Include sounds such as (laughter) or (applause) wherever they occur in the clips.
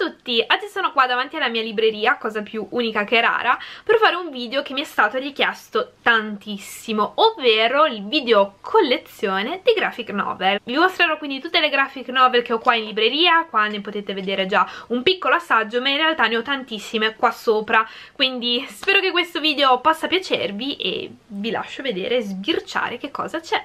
Ciao a tutti, oggi sono qua davanti alla mia libreria, cosa più unica che rara, per fare un video che mi è stato richiesto tantissimo, ovvero il video collezione di graphic novel. Vi mostrerò quindi tutte le graphic novel che ho qua in libreria, qua ne potete vedere già un piccolo assaggio, ma in realtà ne ho tantissime qua sopra, quindi spero che questo video possa piacervi e vi lascio vedere e sbirciare che cosa c'è.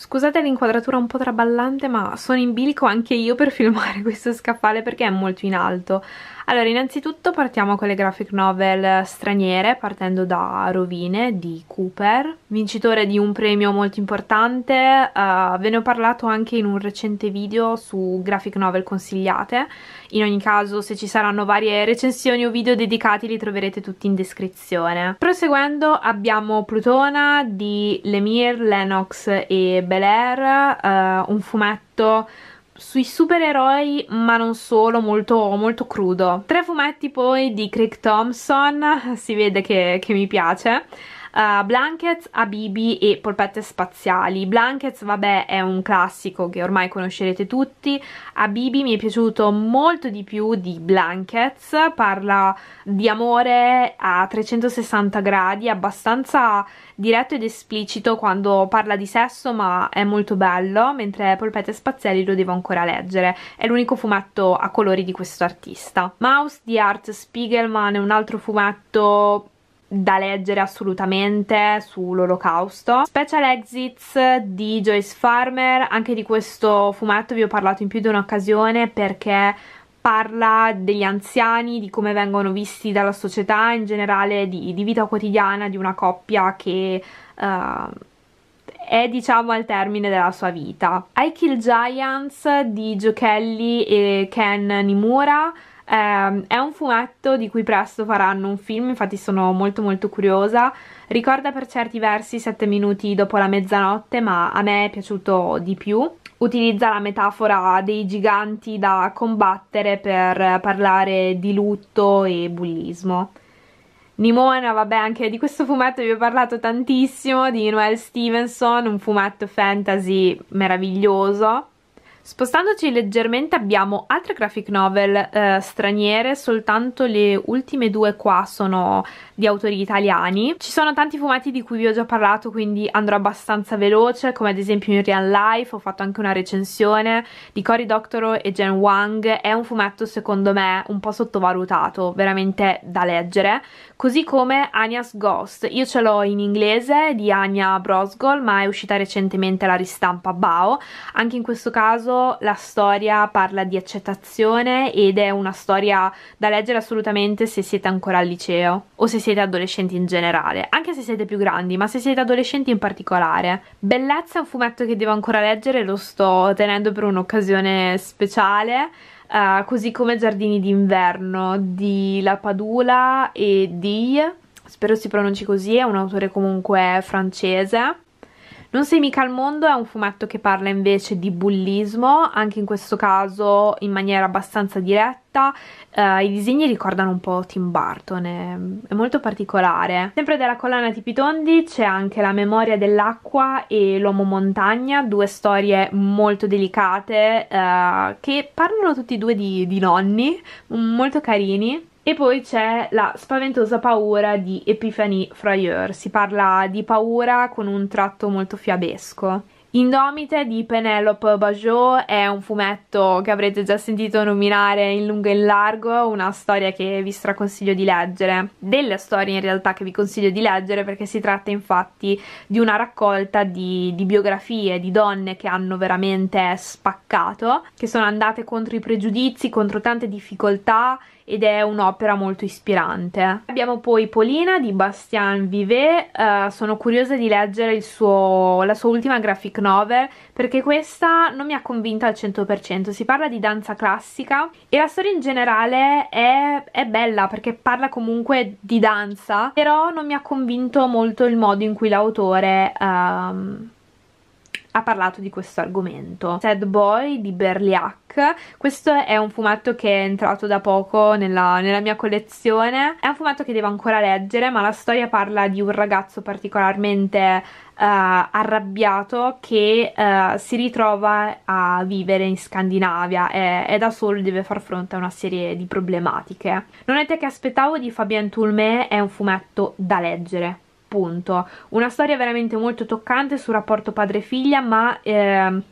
Scusate l'inquadratura un po' traballante ma sono in bilico anche io per filmare (laughs) questo scaffale perché è molto in alto allora, innanzitutto partiamo con le graphic novel straniere, partendo da Rovine di Cooper, vincitore di un premio molto importante. Uh, ve ne ho parlato anche in un recente video su graphic novel consigliate. In ogni caso, se ci saranno varie recensioni o video dedicati, li troverete tutti in descrizione. Proseguendo, abbiamo Plutona di Lemire, Lennox e Belair, uh, un fumetto sui supereroi ma non solo, molto, molto, crudo. Tre fumetti poi di Craig Thompson, si vede che, che mi piace uh, blankets, abibi e polpette spaziali blankets vabbè è un classico che ormai conoscerete tutti abibi mi è piaciuto molto di più di blankets parla di amore a 360 gradi abbastanza diretto ed esplicito quando parla di sesso ma è molto bello mentre polpette spaziali lo devo ancora leggere è l'unico fumetto a colori di questo artista Mouse di Art Spiegelman è un altro fumetto da leggere assolutamente sull'olocausto Special Exits di Joyce Farmer anche di questo fumetto vi ho parlato in più di un'occasione perché parla degli anziani, di come vengono visti dalla società in generale di, di vita quotidiana di una coppia che uh, è diciamo al termine della sua vita I Kill Giants di Giocelli e Ken Nimura eh, è un fumetto di cui presto faranno un film, infatti sono molto molto curiosa. Ricorda per certi versi 7 minuti dopo la mezzanotte, ma a me è piaciuto di più. Utilizza la metafora dei giganti da combattere per parlare di lutto e bullismo. Nimona, vabbè, anche di questo fumetto vi ho parlato tantissimo, di Noel Stevenson, un fumetto fantasy meraviglioso. Spostandoci leggermente abbiamo altre graphic novel eh, straniere, soltanto le ultime due qua sono di autori italiani. Ci sono tanti fumetti di cui vi ho già parlato, quindi andrò abbastanza veloce, come ad esempio in Real Life, ho fatto anche una recensione di Cory Doctorow e Jen Wang, è un fumetto secondo me un po' sottovalutato, veramente da leggere, così come Anya's Ghost. Io ce l'ho in inglese di Anya Brosgol, ma è uscita recentemente la ristampa Bao. Anche in questo caso la storia parla di accettazione ed è una storia da leggere assolutamente se siete ancora al liceo o se siete adolescenti in generale, anche se siete più grandi, ma se siete adolescenti in particolare. Bellezza è un fumetto che devo ancora leggere, lo sto tenendo per un'occasione speciale. Uh, così come Giardini d'inverno di La Padula e di spero si pronunci così, è un autore comunque francese non sei mica al mondo è un fumetto che parla invece di bullismo, anche in questo caso in maniera abbastanza diretta. Uh, I disegni ricordano un po' Tim Burton, è, è molto particolare. Sempre della collana Tipitondi c'è anche La memoria dell'acqua e L'uomo montagna, due storie molto delicate uh, che parlano tutti e due di, di nonni, molto carini. E poi c'è la spaventosa paura di Epiphany Fryer, si parla di paura con un tratto molto fiabesco. Indomite di Penelope Bajot è un fumetto che avrete già sentito nominare in lungo e in largo, una storia che vi straconsiglio di leggere. Delle storie in realtà che vi consiglio di leggere perché si tratta infatti di una raccolta di, di biografie di donne che hanno veramente spaccato, che sono andate contro i pregiudizi, contro tante difficoltà ed è un'opera molto ispirante. Abbiamo poi Polina di Bastien Vivet, uh, sono curiosa di leggere suo, la sua ultima grafica 9 perché questa non mi ha convinta al 100%, si parla di danza classica e la storia in generale è, è bella perché parla comunque di danza, però non mi ha convinto molto il modo in cui l'autore... Um, ha parlato di questo argomento. Sad Boy di Berliac, questo è un fumetto che è entrato da poco nella, nella mia collezione, è un fumetto che devo ancora leggere, ma la storia parla di un ragazzo particolarmente Uh, arrabbiato che uh, si ritrova a vivere in Scandinavia e, e, da solo deve far fronte a una serie di problematiche. Non è te che aspettavo di Fabien Toulmé è un fumetto da leggere appunto Una storia veramente molto toccante sul rapporto padre-figlia, ma... Eh,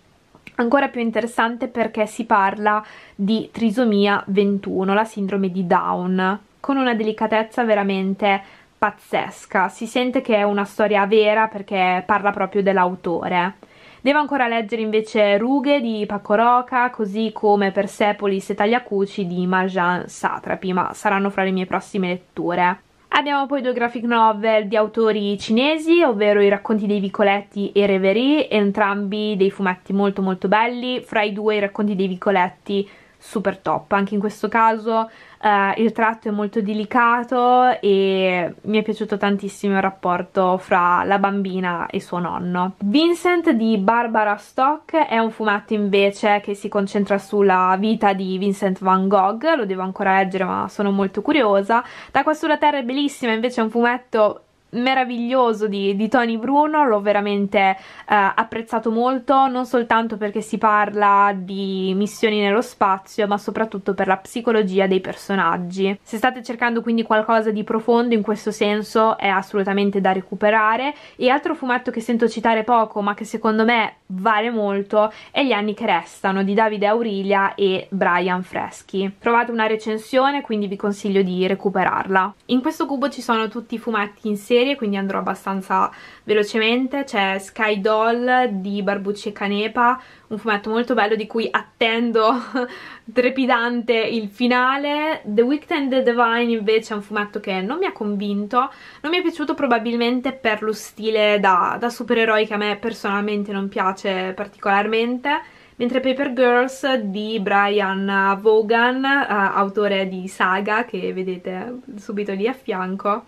ancora più interessante perché si parla di trisomia 21, la sindrome di Down, con una delicatezza veramente pazzesca. Si sente che è una storia vera perché parla proprio dell'autore. Devo ancora leggere invece Rughe di Paco Roca, così come Persepolis e Tagliacuci di Marjan Satrapi, ma saranno fra le mie prossime letture. Abbiamo poi due graphic novel di autori cinesi, ovvero i racconti dei vicoletti e Reverie, entrambi dei fumetti molto molto belli, fra i due i racconti dei vicoletti super top, anche in questo caso eh, il tratto è molto delicato e mi è piaciuto tantissimo il rapporto fra la bambina e suo nonno. Vincent di Barbara Stock è un fumetto invece che si concentra sulla vita di Vincent van Gogh, lo devo ancora leggere ma sono molto curiosa. Da qua sulla terra è bellissima, invece è un fumetto meraviglioso di, di Tony Bruno, l'ho veramente eh, apprezzato molto, non soltanto perché si parla di missioni nello spazio, ma soprattutto per la psicologia dei personaggi. Se state cercando quindi qualcosa di profondo in questo senso è assolutamente da recuperare e altro fumetto che sento citare poco, ma che secondo me vale molto, è Gli anni che restano di Davide Aurilia e Brian Freschi. Trovate una recensione, quindi vi consiglio di recuperarla. In questo cubo ci sono tutti i fumetti in serie serie, quindi andrò abbastanza velocemente. C'è Sky Doll di Barbucci e Canepa, un fumetto molto bello di cui attendo (laughs) trepidante il finale. The Wicked and the Divine invece è un fumetto che non mi ha convinto, non mi è piaciuto probabilmente per lo stile da, da supereroi che a me personalmente non piace particolarmente mentre Paper Girls di Brian Vaughan, uh, autore di Saga, che vedete subito lì a fianco,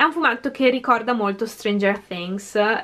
è un fumetto che ricorda molto Stranger Things, eh,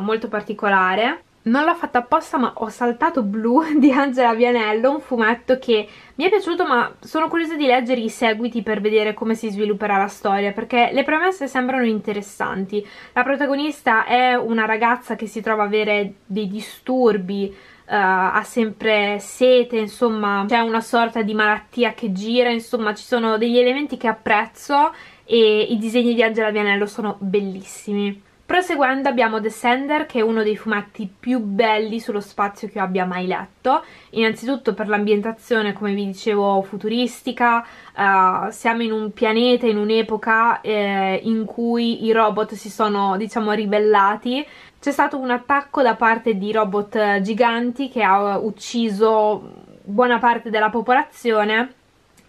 molto particolare. Non l'ho fatta apposta ma ho saltato Blu (laughs) di Angela Vianello, un fumetto che mi è piaciuto ma sono curiosa di leggere i seguiti per vedere come si svilupperà la storia perché le premesse sembrano interessanti. La protagonista è una ragazza che si trova a avere dei disturbi Uh, ha sempre sete, insomma c'è una sorta di malattia che gira, insomma ci sono degli elementi che apprezzo e i disegni di Angela Vianello sono bellissimi. Proseguendo abbiamo The Sender che è uno dei fumetti più belli sullo spazio che io abbia mai letto, innanzitutto per l'ambientazione come vi dicevo futuristica, uh, siamo in un pianeta, in un'epoca eh, in cui i robot si sono diciamo ribellati, c'è stato un attacco da parte di robot giganti che ha ucciso buona parte della popolazione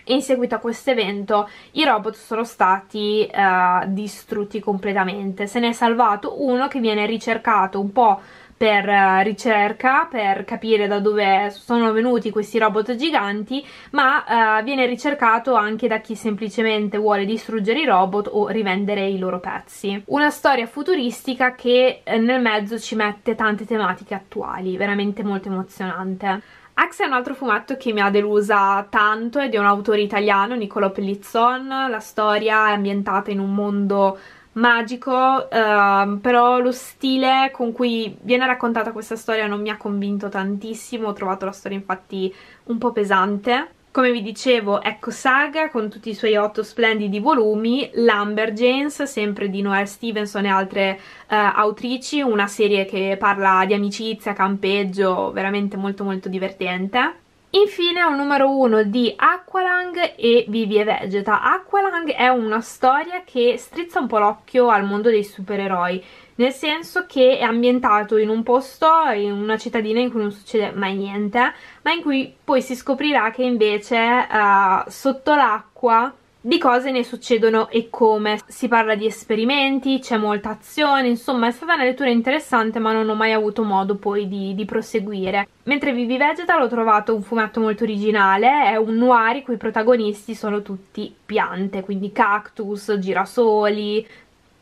in seguito a questo evento i robot sono stati eh, distrutti completamente. Se ne è salvato uno che viene ricercato un po' per eh, ricerca, per capire da dove sono venuti questi robot giganti, ma eh, viene ricercato anche da chi semplicemente vuole distruggere i robot o rivendere i loro pezzi. Una storia futuristica che eh, nel mezzo ci mette tante tematiche attuali, veramente molto emozionante. Axe è un altro fumetto che mi ha delusa tanto ed è un autore italiano, Niccolò Pellizzon. La storia è ambientata in un mondo magico, eh, però lo stile con cui viene raccontata questa storia non mi ha convinto tantissimo, ho trovato la storia infatti un po' pesante. Come vi dicevo, ecco Saga con tutti i suoi otto splendidi volumi, Lumberjanes, sempre di Noel Stevenson e altre uh, autrici, una serie che parla di amicizia, campeggio, veramente molto molto divertente. Infine un numero 1 di Aqualung e Vivi e Vegeta. Aqualung è una storia che strizza un po' l'occhio al mondo dei supereroi, nel senso che è ambientato in un posto, in una cittadina in cui non succede mai niente, ma in cui poi si scoprirà che invece uh, sotto l'acqua di cose ne succedono e come. Si parla di esperimenti, c'è molta azione, insomma è stata una lettura interessante ma non ho mai avuto modo poi di, di proseguire. Mentre Vivi Vegeta l'ho trovato un fumetto molto originale, è un noir i cui protagonisti sono tutti piante, quindi cactus, girasoli,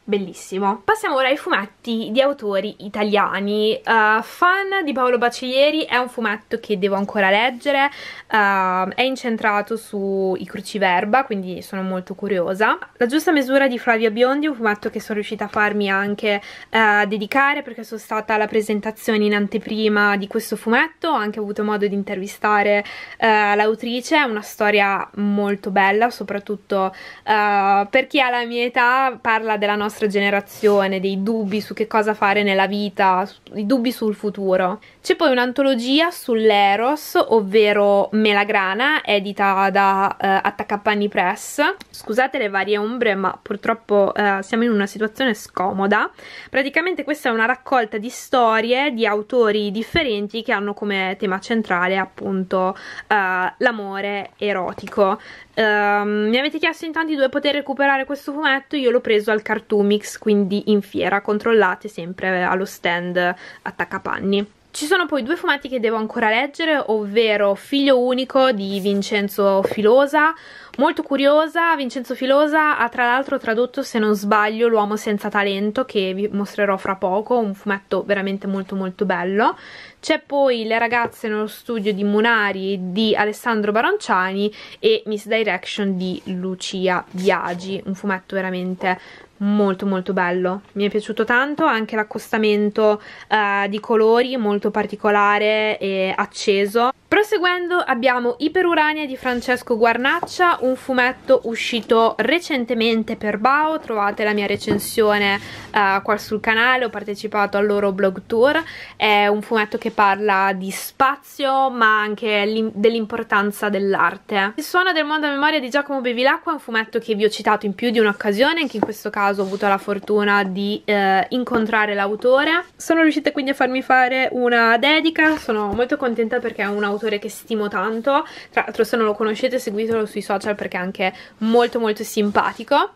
bellissimo. Passiamo ora ai fumetti di autori italiani. Uh, Fan di Paolo Bacilieri è un fumetto che devo ancora leggere, uh, è incentrato sui cruciverba, quindi sono molto curiosa. La giusta misura di Flavia Biondi, un fumetto che sono riuscita a farmi anche uh, dedicare perché sono stata alla presentazione in anteprima di questo fumetto, ho anche avuto modo di intervistare eh, l'autrice, è una storia molto bella, soprattutto per chi ha la mia età parla della nostra nostra generazione, dei dubbi su che cosa fare nella vita, i dubbi sul futuro. C'è poi un'antologia sull'Eros, ovvero Melagrana, edita da eh, Attaccapanni Press. Scusate le varie ombre, ma purtroppo eh, siamo in una situazione scomoda. Praticamente questa è una raccolta di storie di autori differenti che hanno come tema centrale appunto eh, l'amore erotico. Ehm, mi avete chiesto in tanti dove poter recuperare questo fumetto, io l'ho preso al Cartoomix, quindi in fiera, controllate sempre allo stand attaccapanni. Ci sono poi due fumetti che devo ancora leggere, ovvero Figlio unico di Vincenzo Filosa, Molto curiosa, Vincenzo Filosa ha tra l'altro tradotto, se non sbaglio, L'uomo senza talento, che vi mostrerò fra poco, un fumetto veramente molto molto bello. C'è poi Le ragazze nello studio di Munari di Alessandro Baronciani e Miss Direction di Lucia Biagi, un fumetto veramente molto molto bello mi è piaciuto tanto anche l'accostamento eh, di colori molto particolare e acceso proseguendo abbiamo Iperurania di Francesco Guarnaccia un fumetto uscito recentemente per Bao trovate la mia recensione eh, qua sul canale ho partecipato al loro blog tour è un fumetto che parla di spazio ma anche dell'importanza dell'arte Il suono del mondo a memoria di Giacomo Bevilacqua è un fumetto che vi ho citato in più di un'occasione anche in questo caso caso ho avuto la fortuna di eh, incontrare l'autore. Sono riuscita quindi a farmi fare una dedica, sono molto contenta perché è un autore che stimo tanto, tra l'altro se non lo conoscete seguitelo sui social perché è anche molto molto simpatico.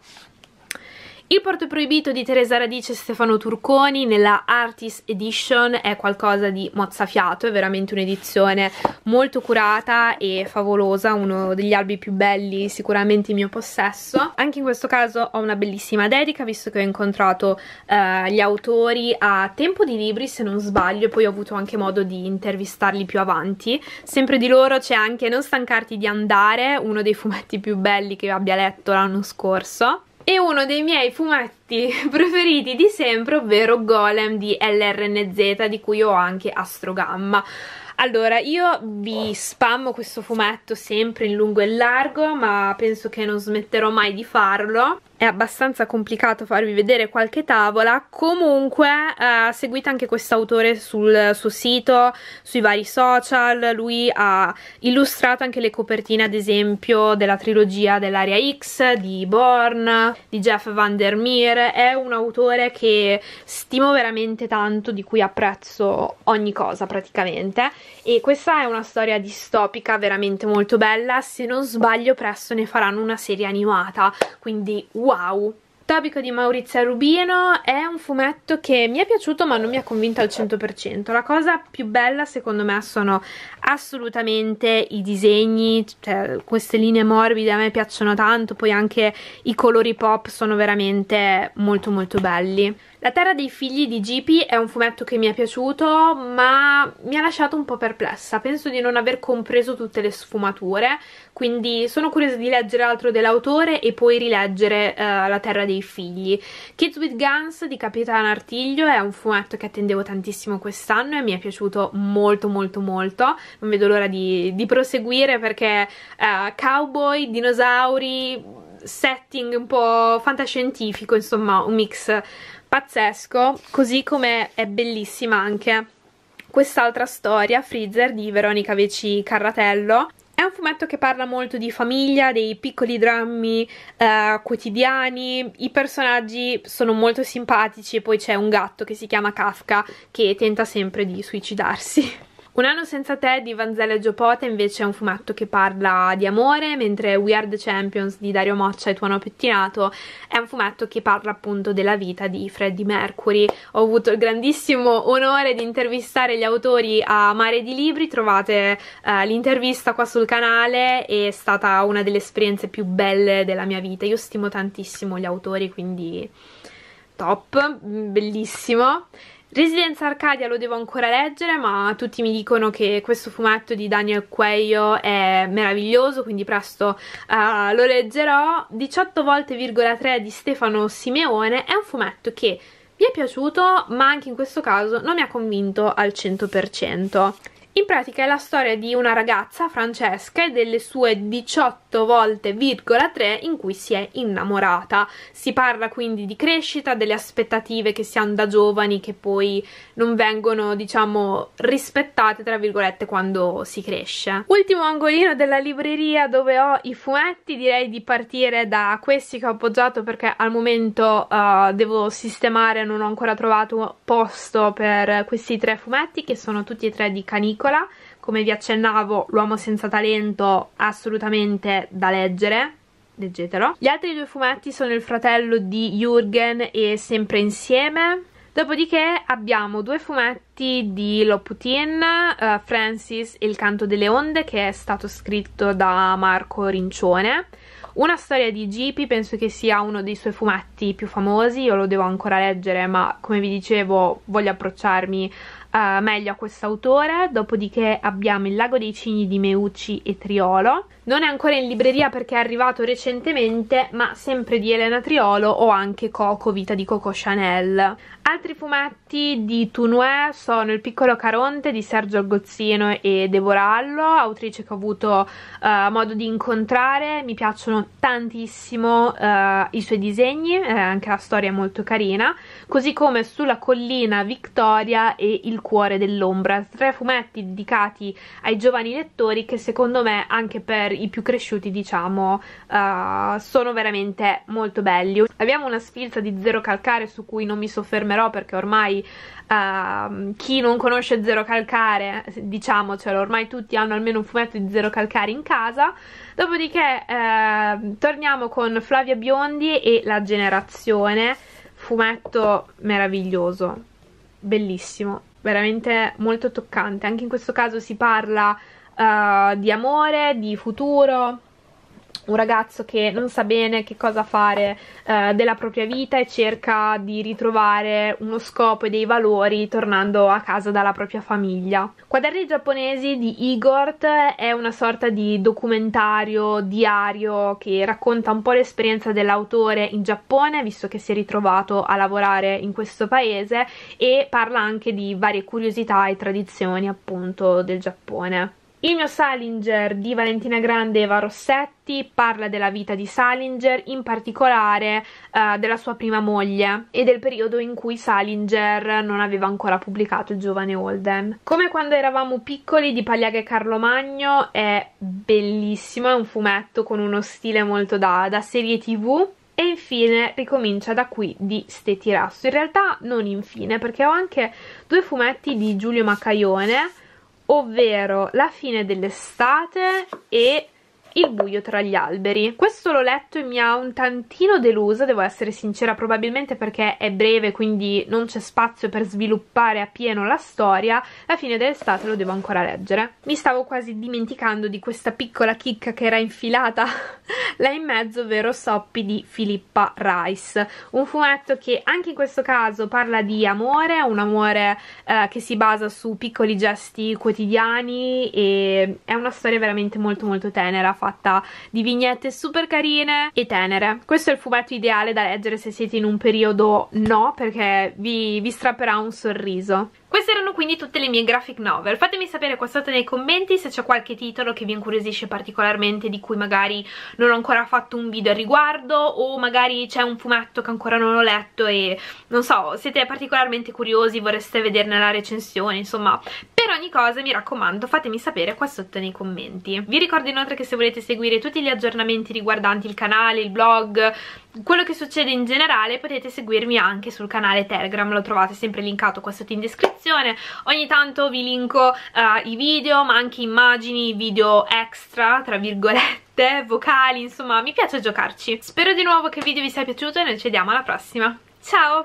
Il porto proibito di Teresa Radice e Stefano Turconi nella Artist Edition è qualcosa di mozzafiato, è veramente un'edizione molto curata e favolosa, uno degli albi più belli sicuramente in mio possesso. Anche in questo caso ho una bellissima dedica visto che ho incontrato eh, gli autori a tempo di libri se non sbaglio e poi ho avuto anche modo di intervistarli più avanti. Sempre di loro c'è anche Non stancarti di andare, uno dei fumetti più belli che abbia letto l'anno scorso e uno dei miei fumetti (laughs) preferiti di sempre, ovvero Golem di LRNZ, di cui ho anche Astrogamma. Allora, io vi spammo questo fumetto sempre in lungo e largo, ma penso che non smetterò mai di farlo è abbastanza complicato farvi vedere qualche tavola, comunque eh, seguite anche quest'autore sul suo sito, sui vari social, lui ha illustrato anche le copertine ad esempio della trilogia dell'area X, di Born, di Jeff Van Der Meer, è un autore che stimo veramente tanto, di cui apprezzo ogni cosa praticamente e questa è una storia distopica veramente molto bella, se non sbaglio presto ne faranno una serie animata, quindi wow! Uau! Topico di Maurizia Rubino è un fumetto che mi è piaciuto ma non mi ha convinto al 100%. La cosa più bella secondo me sono assolutamente i disegni, cioè queste linee morbide a me piacciono tanto, poi anche i colori pop sono veramente molto molto belli. La terra dei figli di Gipi è un fumetto che mi è piaciuto ma mi ha lasciato un po' perplessa, penso di non aver compreso tutte le sfumature, quindi sono curiosa di leggere altro dell'autore e poi rileggere uh, La terra dei i figli. Kids with Guns di Capitan Artiglio è un fumetto che attendevo tantissimo quest'anno e mi è piaciuto molto molto molto, non vedo l'ora di, di, proseguire perché uh, cowboy, dinosauri, setting un po' fantascientifico, insomma un mix pazzesco, così come è bellissima anche quest'altra storia, Freezer, di Veronica Veci Carratello, è un fumetto che parla molto di famiglia, dei piccoli drammi eh, quotidiani, i personaggi sono molto simpatici e poi c'è un gatto che si chiama Kafka che tenta sempre di suicidarsi. (laughs) Un anno senza te di Vanzella e Giopota invece è un fumetto che parla di amore, mentre We Are the Champions di Dario Moccia e Tuono Pettinato è un fumetto che parla appunto della vita di Freddie Mercury. Ho avuto il grandissimo onore di intervistare gli autori a Mare di Libri, trovate eh, l'intervista qua sul canale è stata una delle esperienze più belle della mia vita. Io stimo tantissimo gli autori, quindi top, mm, bellissimo. Residenza Arcadia lo devo ancora leggere, ma tutti mi dicono che questo fumetto di Daniel Cuello è meraviglioso, quindi presto uh, lo leggerò. 18 volte,3 di Stefano Simeone è un fumetto che mi è piaciuto, ma anche in questo caso non mi ha convinto al 100%. In pratica è la storia di una ragazza, Francesca, e delle sue 18 volte,3 in cui si è innamorata. Si parla quindi di crescita, delle aspettative che si hanno da giovani che poi non vengono, diciamo, rispettate, tra virgolette, quando si cresce. Ultimo angolino della libreria dove ho i fumetti, direi di partire da questi che ho appoggiato perché al momento uh, devo sistemare, non ho ancora trovato posto per questi tre fumetti che sono tutti e tre di Canicola piccola come vi accennavo l'uomo senza talento assolutamente da leggere leggetelo gli altri due fumetti sono il fratello di Jürgen e sempre insieme Dopodiché abbiamo due fumetti di Loputin, uh, Francis e il canto delle onde che è stato scritto da Marco Rincione, una storia di Gipi, penso che sia uno dei suoi fumetti più famosi, io lo devo ancora leggere ma come vi dicevo voglio approcciarmi uh, meglio a quest'autore, dopodiché abbiamo Il lago dei cigni di Meucci e Triolo. Non è ancora in libreria perché è arrivato recentemente, ma sempre di Elena Triolo ho anche Coco, Vita di Coco Chanel. Altri fumetti di Tunue sono Il piccolo Caronte di Sergio Algozzino e Devorallo, autrice che ho avuto uh, modo di incontrare, mi piacciono tantissimo uh, i suoi disegni, eh, anche la storia è molto carina, così come Sulla collina Victoria e Il il cuore dell'ombra, tre fumetti dedicati ai giovani lettori che secondo me anche per i più cresciuti diciamo uh, sono veramente molto belli. Abbiamo una sfilza di Zero Calcare su cui non mi soffermerò perché ormai uh, chi non conosce Zero Calcare diciamocelo, cioè, ormai tutti hanno almeno un fumetto di Zero Calcare in casa. Dopodiché uh, torniamo con Flavia Biondi e La Generazione fumetto meraviglioso, bellissimo veramente molto toccante. Anche in questo caso si parla uh, di amore, di futuro, un ragazzo che non sa bene che cosa fare eh, della propria vita e cerca di ritrovare uno scopo e dei valori tornando a casa dalla propria famiglia. Quaderni giapponesi di Igor è una sorta di documentario diario che racconta un po' l'esperienza dell'autore in Giappone, visto che si è ritrovato a lavorare in questo paese e parla anche di varie curiosità e tradizioni appunto del Giappone. Il mio Salinger di Valentina Grande e Eva Rossetti parla della vita di Salinger, in particolare eh, della sua prima moglie e del periodo in cui Salinger non aveva ancora pubblicato Il giovane Holden. Come quando eravamo piccoli di Pagliaga e Carlo Magno è bellissimo, è un fumetto con uno stile molto da, da serie tv e infine ricomincia da qui di Stetti Rasso. In realtà non infine perché ho anche due fumetti di Giulio Maccaione ovvero la fine dell'estate e il buio tra gli alberi. Questo l'ho letto e mi ha un tantino delusa, devo essere sincera, probabilmente perché è breve, quindi non c'è spazio per sviluppare appieno la storia. La fine dell'estate lo devo ancora leggere. Mi stavo quasi dimenticando di questa piccola chicca che era infilata (laughs) là in mezzo, ovvero Soppi di Filippa Rice. Un fumetto che anche in questo caso parla di amore, un amore eh, che si basa su piccoli gesti quotidiani e è una storia veramente molto molto tenera, fatta fatta di vignette super carine e tenere. Questo è il fumetto ideale da leggere se siete in un periodo no, perché vi, vi strapperà un sorriso. Queste erano quindi tutte le mie graphic novel, fatemi sapere qua sotto nei commenti se c'è qualche titolo che vi incuriosisce particolarmente di cui magari non ho ancora fatto un video al riguardo o magari c'è un fumetto che ancora non ho letto e non so, siete particolarmente curiosi, vorreste vederne la recensione, insomma ogni cosa mi raccomando fatemi sapere qua sotto nei commenti vi ricordo inoltre che se volete seguire tutti gli aggiornamenti riguardanti il canale, il blog quello che succede in generale potete seguirmi anche sul canale Telegram, lo trovate sempre linkato qua sotto in descrizione. Ogni tanto vi linko uh, i video, ma anche immagini, video extra, tra virgolette, (laughs) vocali, insomma mi piace giocarci. Spero di nuovo che il video vi sia piaciuto e noi ci vediamo alla prossima. Ciao!